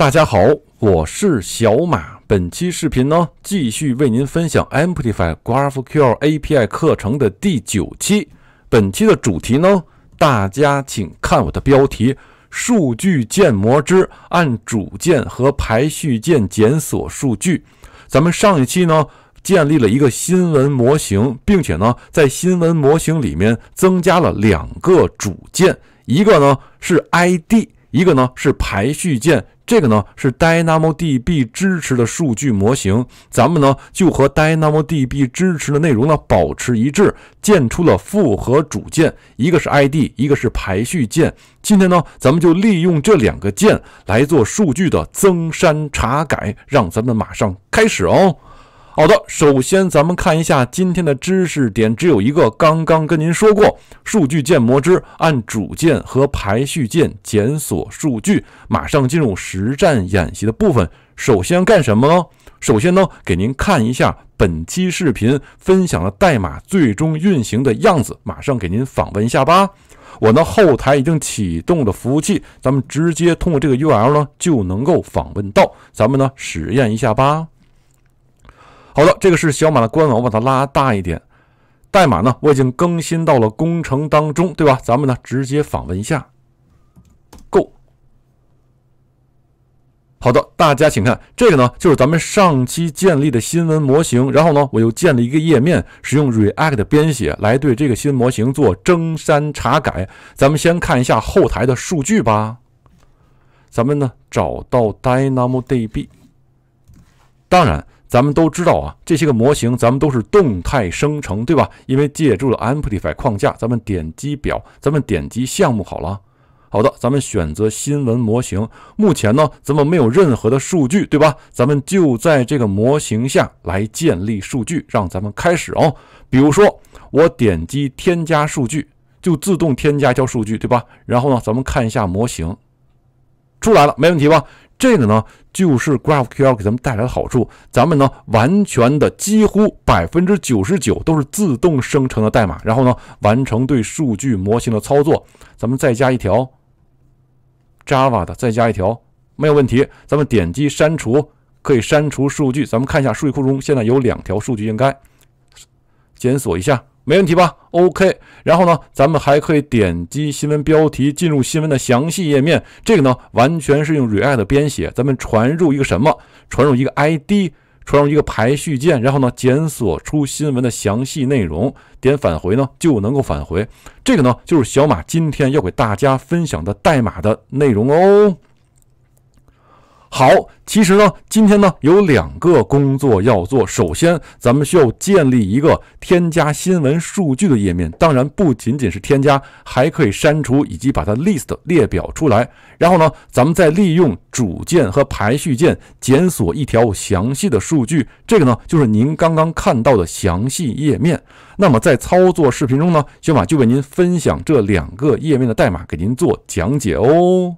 大家好，我是小马。本期视频呢，继续为您分享 Amplify GraphQL API 课程的第九期。本期的主题呢，大家请看我的标题：数据建模之按主键和排序键检索数据。咱们上一期呢，建立了一个新闻模型，并且呢，在新闻模型里面增加了两个主键，一个呢是 ID。一个呢是排序键，这个呢是 DynamoDB 支持的数据模型。咱们呢就和 DynamoDB 支持的内容呢保持一致，建出了复合主键，一个是 ID，一个是排序键。今天呢，咱们就利用这两个键来做数据的增删查改，让咱们马上开始哦。好的，首先咱们看一下今天的知识点，只有一个。刚刚跟您说过，数据建模之按主键和排序键检索数据。马上进入实战演习的部分。首先干什么呢？首先呢，给您看一下本期视频分享了代码最终运行的样子。马上给您访问一下吧。我呢，后台已经启动了服务器，咱们直接通过这个 URL 呢就能够访问到。咱们呢，实验一下吧。好的，这个是小马的官网，我把它拉大一点。代码呢，我已经更新到了工程当中，对吧？咱们呢，直接访问一下。Go。好的，大家请看，这个呢，就是咱们上期建立的新闻模型。然后呢，我又建了一个页面，使用 React 编写来对这个新模型做增删查改。咱们先看一下后台的数据吧。咱们呢，找到 d y n a m o d b 当然。咱们都知道啊，这些个模型咱们都是动态生成，对吧？因为借助了 Amplify 框架，咱们点击表，咱们点击项目好了。好的，咱们选择新闻模型。目前呢，咱们没有任何的数据，对吧？咱们就在这个模型下来建立数据，让咱们开始哦。比如说，我点击添加数据，就自动添加一条数据，对吧？然后呢，咱们看一下模型。出来了，没问题吧？这个呢，就是 Graph QL 给咱们带来的好处。咱们呢，完全的，几乎百分之九十九都是自动生成的代码，然后呢，完成对数据模型的操作。咱们再加一条 Java 的，再加一条，没有问题。咱们点击删除，可以删除数据。咱们看一下数据库中现在有两条数据，应该检索一下。没问题吧？OK，然后呢，咱们还可以点击新闻标题进入新闻的详细页面。这个呢，完全是用 React 编写。咱们传入一个什么？传入一个 ID，传入一个排序键，然后呢，检索出新闻的详细内容。点返回呢，就能够返回。这个呢，就是小马今天要给大家分享的代码的内容哦。好，其实呢，今天呢有两个工作要做。首先，咱们需要建立一个添加新闻数据的页面，当然不仅仅是添加，还可以删除以及把它 list 列表出来。然后呢，咱们再利用主键和排序键检索一条详细的数据。这个呢，就是您刚刚看到的详细页面。那么在操作视频中呢，小马就为您分享这两个页面的代码，给您做讲解哦。